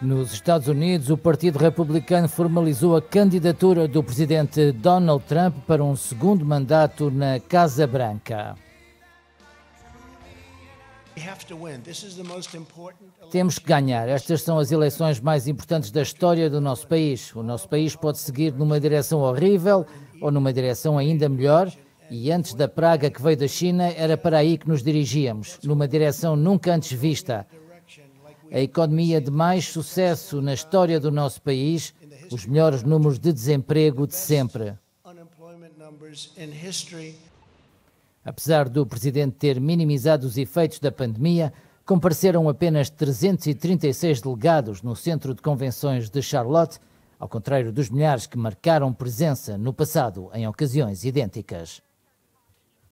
Nos Estados Unidos, o Partido Republicano formalizou a candidatura do presidente Donald Trump para um segundo mandato na Casa Branca. Temos que ganhar. Estas são as eleições mais importantes da história do nosso país. O nosso país pode seguir numa direção horrível ou numa direção ainda melhor. E antes da praga que veio da China, era para aí que nos dirigíamos numa direção nunca antes vista a economia de mais sucesso na história do nosso país, os melhores números de desemprego de sempre. Apesar do presidente ter minimizado os efeitos da pandemia, compareceram apenas 336 delegados no centro de convenções de Charlotte, ao contrário dos milhares que marcaram presença no passado em ocasiões idênticas.